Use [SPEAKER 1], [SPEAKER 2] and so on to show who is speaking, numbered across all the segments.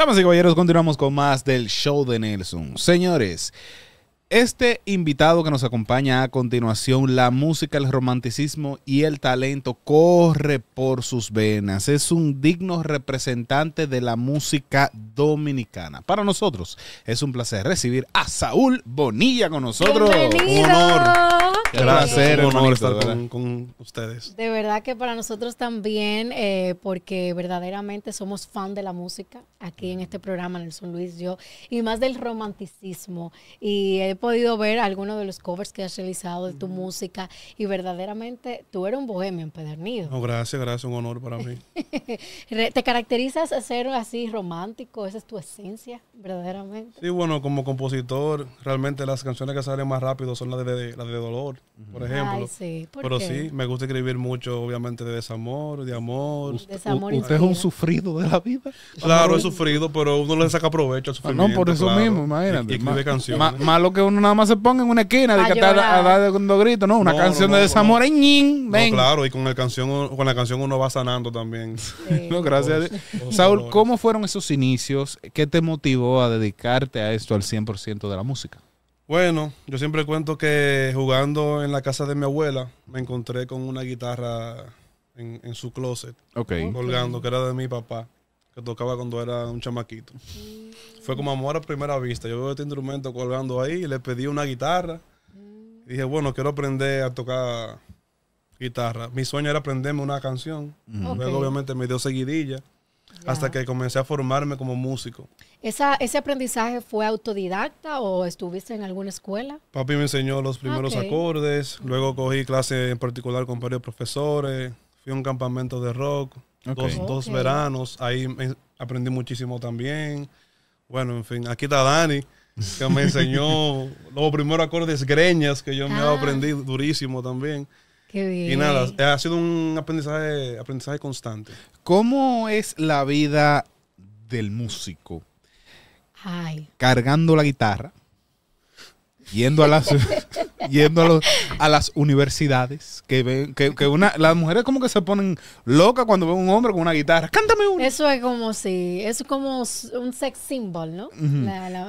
[SPEAKER 1] Damas y caballeros, continuamos con más del show de Nelson. Señores, este invitado que nos acompaña a continuación, la música, el romanticismo y el talento corre por sus venas. Es un digno representante de la música dominicana. Para nosotros es un placer recibir a Saúl Bonilla con nosotros. Un honor. Qué placer, un honor estar con, ustedes.
[SPEAKER 2] De verdad que para nosotros también, eh, porque verdaderamente somos fan de la música aquí en este programa, en San Luis, yo, y más del romanticismo. Y eh, podido ver algunos de los covers que has realizado de tu música y verdaderamente tú eres un bohemio empedernido.
[SPEAKER 3] No, gracias, gracias, un honor para mí.
[SPEAKER 2] ¿Te caracterizas a ser así romántico? ¿Esa es tu esencia, verdaderamente?
[SPEAKER 3] Sí, bueno, como compositor, realmente las canciones que salen más rápido son las de, de dolor, por ejemplo. Ay, sí. Pero sí, me gusta escribir mucho, obviamente, de desamor, de amor. Desamor ¿Usted es un
[SPEAKER 1] sufrido de la vida? Claro, es sufrido,
[SPEAKER 3] pero uno le saca provecho al sufrimiento. Ah, no, por eso mismo, imagínate. Y, y canciones. más
[SPEAKER 1] lo que nada más se ponga en una esquina de a que a no, una canción de desamor claro,
[SPEAKER 3] y con la canción con la canción uno va sanando también. no, gracias. Saúl,
[SPEAKER 1] ¿cómo fueron esos inicios? ¿Qué te motivó a dedicarte a esto al 100% de la música?
[SPEAKER 3] Bueno, yo siempre cuento que jugando en la casa de mi abuela me encontré con una guitarra en, su closet, okay. colgando, que era de mi papá, que tocaba cuando era un chamaquito. Mm. Fue como amor a primera vista. Yo veo este instrumento colgando ahí, y le pedí una guitarra. Mm. dije, bueno, quiero aprender a tocar guitarra. Mi sueño era aprenderme una canción. Mm. Luego, obviamente, me dio seguidilla. hasta que comencé a formarme como músico.
[SPEAKER 2] ¿Esa, ¿Ese aprendizaje fue autodidacta o estuviste en alguna escuela?
[SPEAKER 3] Papi me enseñó los primeros acordes, luego cogí clases en particular con varios profesores, fui a un campamento de rock, Dos, dos, veranos, ahí aprendí muchísimo también. Bueno, en fin, aquí está Dani, que me enseñó los primeros acordes greñas que yo me he ah. aprendí durísimo también.
[SPEAKER 4] Qué bien. Y nada,
[SPEAKER 3] ha sido un
[SPEAKER 1] aprendizaje, aprendizaje constante. ¿Cómo es la vida del músico? Ay. Cargando la guitarra, yendo a las los, a, las universidades que ven que, una las mujeres como que se ponen locas cuando ven un hombre con una guitarra
[SPEAKER 2] cántame uno eso es como si eso es como un sex symbol no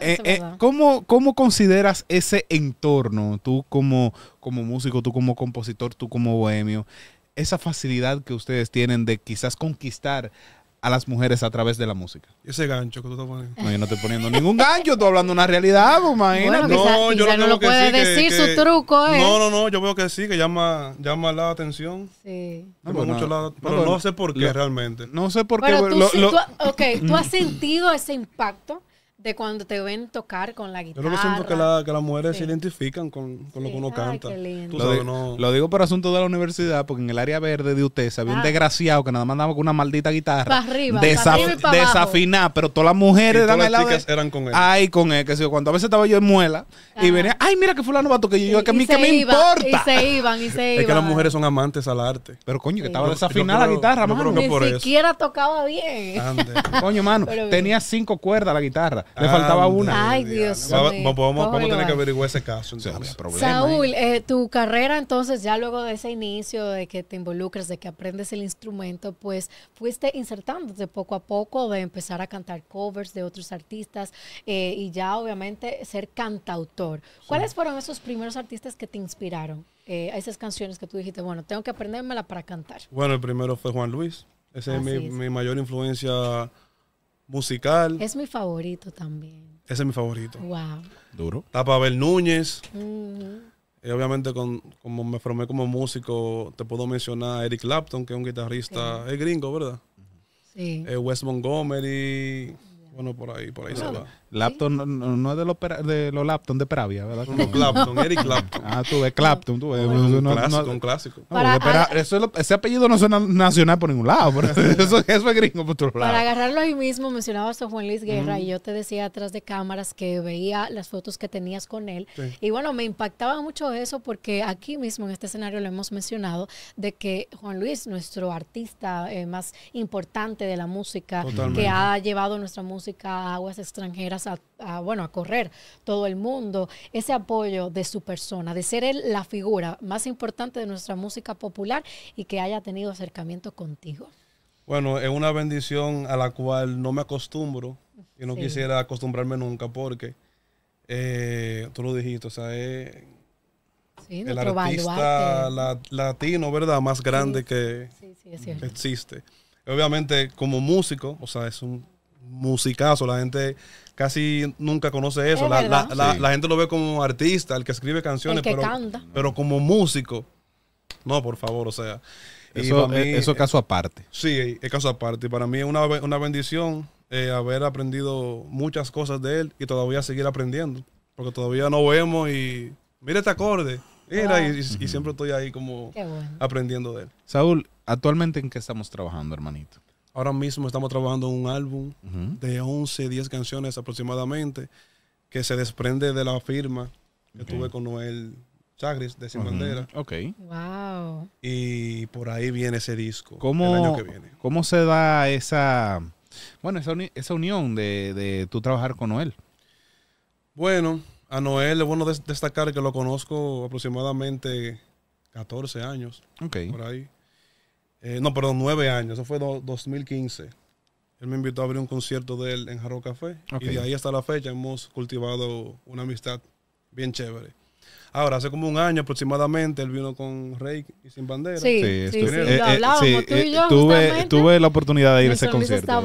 [SPEAKER 2] eh, eh,
[SPEAKER 1] ¿cómo, consideras ese entorno tú como como músico tú como compositor tú como bohemio esa facilidad que ustedes tienen de quizás conquistar a las mujeres a través de la música. Ese gancho que tú estás poniendo. No, yo no estoy poniendo ningún gancho, estoy hablando una realidad, pues, no, yo no lo puede que decir, que, su truco es. ¿eh? No, no,
[SPEAKER 3] no, yo veo que sí, que llama, llama la atención. Sí. No, pero, mucho no, la, pero no, sé por qué realmente. No sé por qué. ok,
[SPEAKER 2] ¿tú has sentido ese impacto? de cuando te ven tocar con la guitarra. Yo lo que siento
[SPEAKER 1] que, que las mujeres se identifican con, con lo que uno canta. Lo, digo por asunto de la universidad, porque en el área verde de usted había un ah. desgraciado que nada más andaba con una maldita guitarra. Para arriba, pero todas las mujeres eran las chicas eran con él. Ay, con él, que yo. Cuando a veces estaba yo en muela y venía, ay, mira que fulano va a tocar. Y yo, es que a mí que me importa. Y se
[SPEAKER 2] iban, y se iban. Es que las mujeres
[SPEAKER 1] son amantes al arte. Pero coño, que estaba desafinada la guitarra, mano. Ni
[SPEAKER 2] siquiera tocaba bien. Coño, mano,
[SPEAKER 1] tenía cinco cuerdas la guitarra. Le faltaba una. Ay, Dios mío. Vamos, a tener que averiguar ese caso. Saúl,
[SPEAKER 2] eh, tu carrera entonces, ya luego de ese inicio, de que te involucras, de que aprendes el instrumento, pues fuiste insertándote poco a poco de empezar a cantar covers de otros artistas eh, y ya obviamente ser cantautor. ¿Cuáles fueron esos primeros artistas que te inspiraron? a eh, esas canciones que tú dijiste, bueno, tengo que aprendérmela para cantar.
[SPEAKER 3] Bueno, el primero fue Juan Luis. Esa es mi mayor influencia musical.
[SPEAKER 2] Es mi favorito también.
[SPEAKER 3] Ese es mi favorito. Wow. Duro. Tapabel Núñez. obviamente, con, como me formé como músico, te puedo mencionar a Eric Clapton, que es un guitarrista, es gringo, ¿verdad? Sí. Eh, Wes Montgomery. Bueno, por ahí, por ahí se va.
[SPEAKER 1] Lapton no, es de, de los Lapton de Pravia, ¿verdad? No, Clapton, Eric Clapton. Ah, tú ves Clapton, tú ves. un, clásico, un clásico, ese apellido no suena nacional por ningún lado, eso, es gringo por otro lado. Para
[SPEAKER 2] agarrarlo ahí mismo, mencionabas a Juan Luis Guerra y yo te decía atrás de cámaras que veía las fotos que tenías con él. Y bueno, me impactaba mucho eso porque aquí mismo en este escenario lo hemos mencionado de que Juan Luis, nuestro artista eh, más importante de la música, que ha llevado nuestra música a aguas extranjeras, a, bueno, a correr todo el mundo, ese apoyo de su persona, de ser él la figura más importante de nuestra música popular y que haya tenido acercamiento contigo.
[SPEAKER 3] Bueno, es una bendición a la cual no me acostumbro y no quisiera acostumbrarme nunca porque eh, tú lo dijiste, o sea, es
[SPEAKER 4] el artista
[SPEAKER 3] latino, ¿verdad? Más grande que existe. Obviamente, como músico, o sea, es un musicazo. La gente casi nunca conoce eso. la, gente lo ve como artista, el que escribe canciones, pero, canta. pero como músico. No, por favor, o sea. Eh, eso, es eso caso aparte. Sí, es caso aparte. para mí es una, una bendición eh, haber aprendido muchas cosas de él y todavía seguir aprendiendo. Porque todavía no vemos y mira este acorde. Mira, y, siempre estoy ahí como aprendiendo de él.
[SPEAKER 1] Saúl, ¿actualmente en qué estamos trabajando, hermanito?
[SPEAKER 3] Ahora mismo estamos trabajando un álbum de 11, 10 canciones aproximadamente, que se desprende de la firma que tuve con
[SPEAKER 1] Noel Chagris de Sin Bandera. Ok.
[SPEAKER 2] Wow.
[SPEAKER 1] Y por ahí viene ese disco. ¿Cómo, el año que viene. ¿Cómo se da esa, bueno, esa, unión de, de tú trabajar con Noel? Bueno, a Noel es bueno destacar que lo
[SPEAKER 3] conozco aproximadamente 14 años. Ok. Por ahí. Eh, no, perdón, nueve años. Eso fue 2015. Él me invitó a abrir un concierto de él en Jarro Café. Y de ahí hasta la fecha hemos cultivado una amistad bien chévere. Ahora, hace como un año aproximadamente, él vino con Rey y Sin Bandera. Sí,
[SPEAKER 4] sí, sí, sí eh, eh, tú y yo. Tuve, tuve, la oportunidad de ir a ese concierto.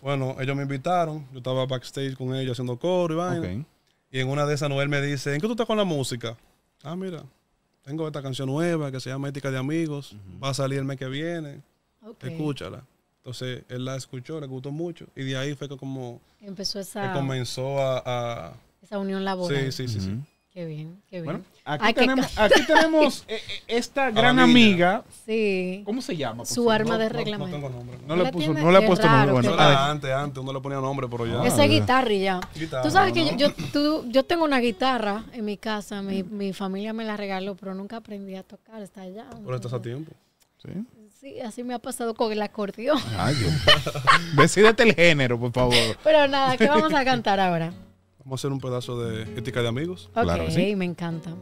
[SPEAKER 3] Bueno, ellos me invitaron. Yo estaba backstage con ellos haciendo coro y vaina. Y en una de esas, Noel me dice, ¿en qué tú estás con la música? Ah, mira, tengo esta canción nueva que se llama Ética de Amigos, va a salir el mes que viene, escúchala. Entonces él la escuchó, le gustó mucho y de ahí fue que como...
[SPEAKER 1] Empezó esa...
[SPEAKER 3] comenzó a,
[SPEAKER 1] esa unión laboral. Sí, sí, sí. Qué bien, qué bien. Bueno, aquí tenemos, aquí tenemos eh, eh, esta gran amiga. Sí. ¿Cómo se llama? Su arma de reglamento. No, nombre. No, le, puso, no le puesto nombre. Bueno,
[SPEAKER 3] antes, antes uno le ponía nombre, pero ya. Esa guitarra ya. tú sabes que yo, yo,
[SPEAKER 2] tú, yo, tengo una guitarra en mi casa, mm. mi, familia me la regaló, pero nunca aprendí a tocar, está allá. Pero
[SPEAKER 3] estás a tiempo.
[SPEAKER 1] Sí.
[SPEAKER 2] Sí, así me ha pasado con el acordeón. Ay,
[SPEAKER 1] Decídete el género, por favor.
[SPEAKER 2] Pero nada, ¿qué vamos a cantar ahora?
[SPEAKER 3] Vamos a hacer un pedazo de ética de amigos. claro, ¿sí? me encanta.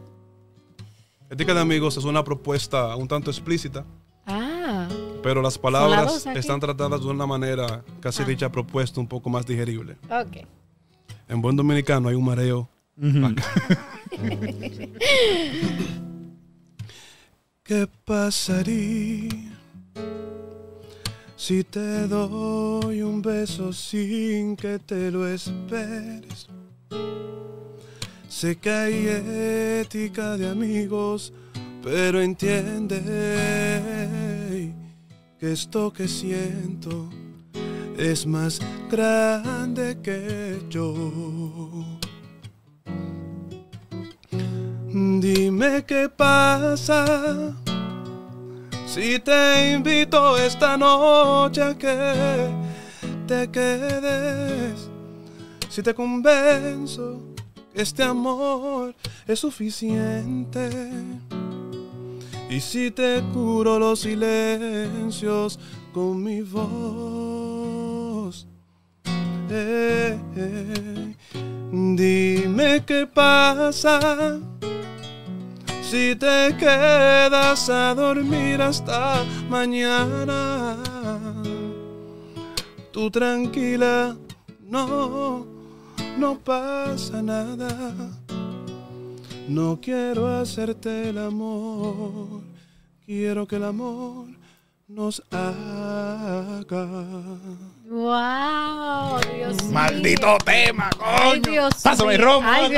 [SPEAKER 3] Ética de amigos es una propuesta un tanto explícita.
[SPEAKER 2] Ah.
[SPEAKER 3] Pero las palabras están tratadas de una manera casi ah. dicha propuesta un poco más digerible. Ok. En buen dominicano hay un mareo.
[SPEAKER 4] ¿Qué pasaría si te doy un beso sin que te lo esperes? Sé que hay ética de amigos, pero entiende que esto que siento es más grande que yo. Dime qué pasa si te invito esta noche a que te quedes si te convenzo que este amor es suficiente. Y si te curo los silencios con mi voz. Dime qué pasa si te quedas a dormir hasta mañana. Tú tranquila, no no pasa nada. No quiero hacerte el amor, quiero que el amor
[SPEAKER 1] nos haga.
[SPEAKER 2] ¡Wow! Dios
[SPEAKER 1] ¡Maldito tema, coño!
[SPEAKER 2] ¡Pásame el No,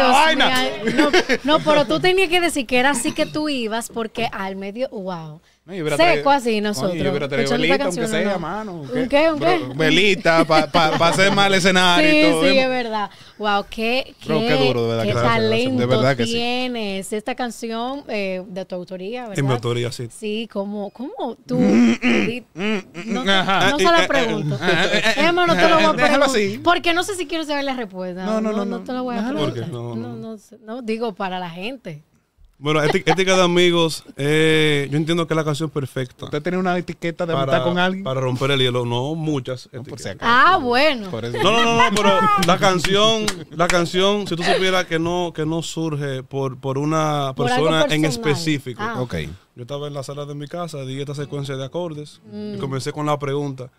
[SPEAKER 1] no, pero tú tenías
[SPEAKER 2] que decir que era así que tú ibas, porque al medio. ¡Wow!
[SPEAKER 1] No, Seco así nosotros. Coño, yo velita, sea
[SPEAKER 2] mano. ¿Un qué? ¿Un qué? ¿Un qué?
[SPEAKER 1] Bro, velita, para pa, pa hacer mal escenario. Sí, y todo, sí, es
[SPEAKER 2] verdad. Wow, qué, qué, qué duro, de verdad, que talento de verdad que tienes. Esta canción eh, de tu autoría, ¿verdad? En mi autoría, sí. Sí, como, cómo tú... Mm, mm,
[SPEAKER 4] mm, no, no se la eh, eh, eh, pregunto. Emma, no te lo voy a preguntar.
[SPEAKER 2] Así. Porque no sé si quiero saber la respuesta. No, no, no. No, te lo voy a
[SPEAKER 4] preguntar. no, no.
[SPEAKER 2] No, digo, para la gente.
[SPEAKER 3] Bueno, ética de amigos, eh, yo entiendo que es la canción perfecta. ¿Usted tiene una etiqueta de amistad con alguien? Para romper el hielo, no muchas.
[SPEAKER 2] Ah, bueno. No,
[SPEAKER 3] no, no, pero la canción, la canción, si tú supieras que no, que no surge por, por una persona en específico. Ah. Okay. Yo estaba en la sala de mi casa, di esta secuencia de acordes y mm. comencé con la pregunta: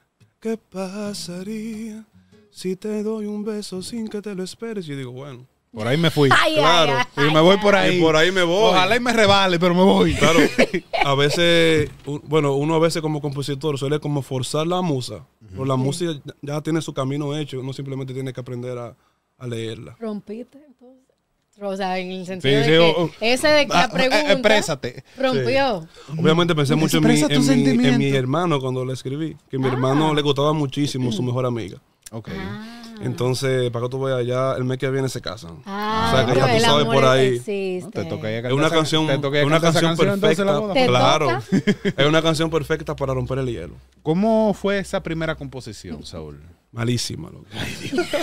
[SPEAKER 4] ¿Qué pasaría si te doy un beso sin que te lo esperes? Y yo digo, bueno por ahí me fui. claro. y me voy por
[SPEAKER 3] ahí. Y por ahí me voy. Ojalá y me rebale, pero me voy. Claro. A veces, bueno, uno a veces como compositor suele como forzar la musa. la música ya tiene su camino hecho. Uno simplemente tiene que aprender a, leerla.
[SPEAKER 2] Rompiste, O sea, en el sentido de que ese de ah, la eh, pregunta exprésate. rompió.
[SPEAKER 3] Obviamente pensé mucho en mi, en mi, hermano cuando le escribí, que mi ah. hermano le gustaba muchísimo su mejor amiga. Ok. Ah. Ah. Entonces, para que tú vayas allá el mes que viene se casan. Ah, o sea, que ya tú sabes por ahí. Te toca es una canción, una canción, perfecta. Claro. es una canción perfecta para romper el
[SPEAKER 1] hielo. ¿Cómo fue esa primera composición, Saúl? Malísima, loco. Ay, Dios.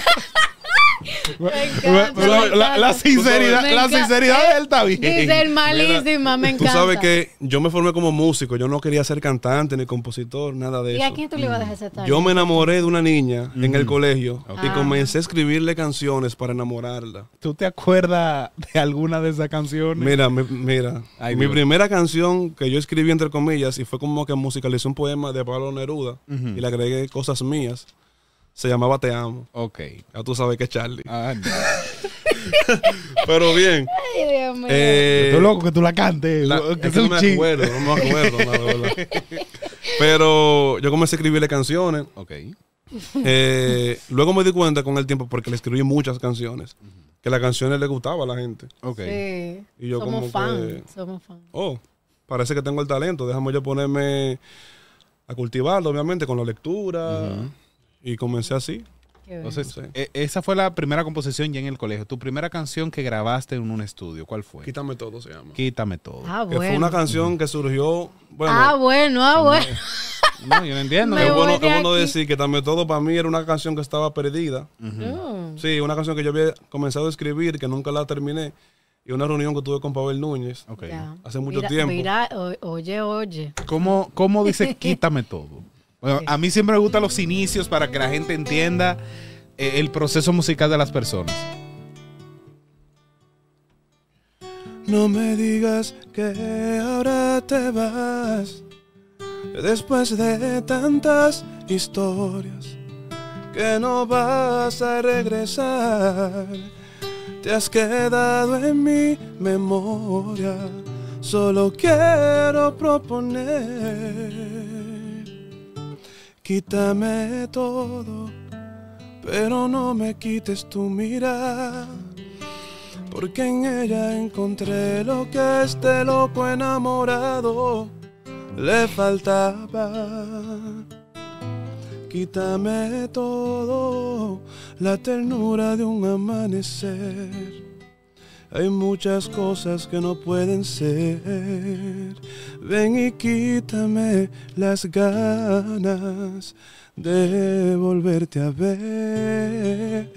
[SPEAKER 1] la, sinceridad, de él está
[SPEAKER 3] bien. malísima,
[SPEAKER 2] me encanta. Tú sabes eh, que
[SPEAKER 3] yo me formé como músico, yo no quería ser cantante ni compositor, nada de eso. ¿Y a quién
[SPEAKER 2] tú le ibas a dejar ese Yo me
[SPEAKER 3] enamoré de una niña en el mm. colegio y comencé a escribirle canciones para enamorarla.
[SPEAKER 1] ¿Tú te acuerdas de alguna de esas canciones? Mira,
[SPEAKER 3] mira, mi primera canción que yo escribí entre comillas y fue como que musicalizó un poema de Pablo Neruda y le agregué cosas mías. Se llamaba Te Amo. Ok. Ya tú sabes que es Charlie. Ah, no. Pero bien. Ay, Dios mío. Eh, loco que tú la cantes. que no me acuerdo, no me acuerdo, Pero yo comencé a escribirle canciones. Ok. Eh, luego me di cuenta con el tiempo, porque le escribí muchas canciones, que las canciones le gustaba a la gente. Ok. somos fan, somos fan. Oh, parece que tengo el talento, déjame yo ponerme a cultivarlo, obviamente, con la lectura. Y comencé así.
[SPEAKER 1] Eh, esa fue la primera composición ya en el colegio. Tu primera canción que grabaste en un estudio, ¿cuál fue? Quítame todo se llama. Quítame todo. Ah, bueno. Que fue una canción que surgió. Bueno, ah,
[SPEAKER 2] bueno, ah, bueno. No, yo no entiendo. es bueno, decir
[SPEAKER 3] que también todo para mí era una canción que estaba perdida. Sí, una canción que yo había comenzado a escribir, que nunca la terminé. Y una reunión que tuve con Pavel
[SPEAKER 1] Núñez hace mucho tiempo. Mira,
[SPEAKER 2] oye, oye.
[SPEAKER 1] ¿Cómo, cómo dice quítame todo? Bueno, a mí siempre me gustan los inicios para que la gente entienda eh, el proceso musical de las personas.
[SPEAKER 4] No me digas que ahora te vas después de tantas historias que no vas a regresar. Te has quedado en mi memoria. Solo quiero proponer Quítame todo, pero no me quites tu mirada, porque en ella encontré lo que este loco enamorado le faltaba. Quítame todo, la ternura de un amanecer hay muchas cosas que no pueden ser. Ven y quítame las ganas de volverte a ver.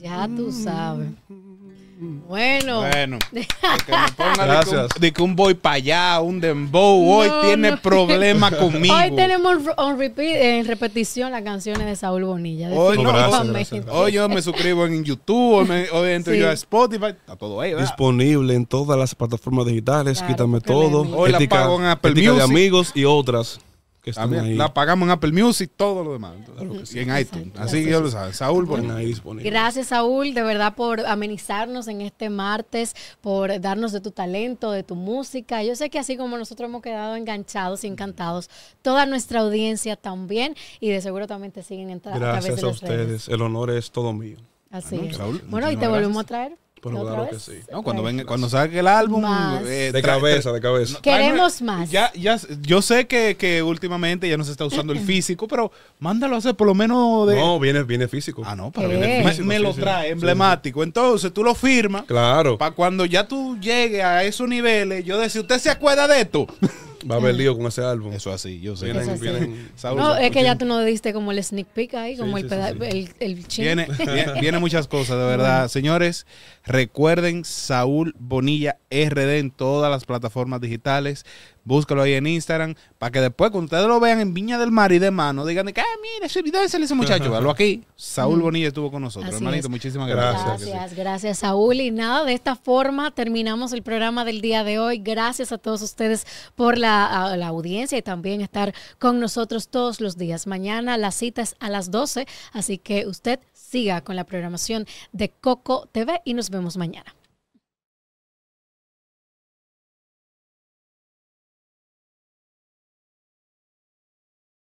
[SPEAKER 4] Ya tú sabes. Mm.
[SPEAKER 2] Bueno.
[SPEAKER 1] Gracias. De, que, un voy para allá, un dembow, hoy tiene problema conmigo. Hoy
[SPEAKER 2] tenemos en repetición las canciones de Saúl Bonilla.
[SPEAKER 1] hoy, yo me suscribo en YouTube, hoy, me, entro yo a Spotify, está todo ahí.
[SPEAKER 3] Disponible en todas las plataformas digitales, quítame todo. Hoy ética, la pago Apple de
[SPEAKER 1] amigos y otras la pagamos en Apple Music, todo lo demás. en iTunes. Así que yo lo sabes. Saúl ahí disponible. Gracias,
[SPEAKER 2] Saúl, de verdad, por amenizarnos en este martes, por darnos de tu talento, de tu música. Yo sé que así como nosotros hemos quedado enganchados y encantados, toda nuestra audiencia también, y de seguro también te siguen entrando. Gracias
[SPEAKER 3] a, ustedes. El honor es todo mío. Así bueno, y te volvemos a traer claro pues
[SPEAKER 1] No, cuando, ven, cuando saque el álbum. Eh, de cabeza, de cabeza. Queremos más. Ya, ya, yo sé que, últimamente ya no se está usando el físico, pero mándalo a hacer por lo menos de. No, viene, viene físico. Ah, no, pero viene eh. físico. Me, lo trae, emblemático. Entonces tú lo firmas. Claro. Para cuando ya tú llegues a esos niveles, yo decía, ¿usted se acuerda de esto? Va a haber lío con ese álbum. Eso así, yo sé. no, es que ya
[SPEAKER 2] tú no diste como el sneak peek ahí, como el, el, el Viene,
[SPEAKER 1] viene, muchas cosas, de verdad. Señores, recuerden Saúl Bonilla RD en todas las plataformas digitales. Búscalo ahí en Instagram para que después, cuando ustedes lo vean en Viña del Mar y de mano, digan de que, ah, mira, ese, ese muchacho, véalo aquí. Saúl mm. Bonilla estuvo con nosotros. Hermanito, muchísimas gracias. Gracias,
[SPEAKER 2] gracias, Saúl. Y nada, de esta forma terminamos el programa del día de hoy. Gracias a todos ustedes por la, la audiencia y también estar con nosotros todos los días. Mañana la cita es a las 12, así que usted siga con la programación de Coco TV y nos vemos mañana.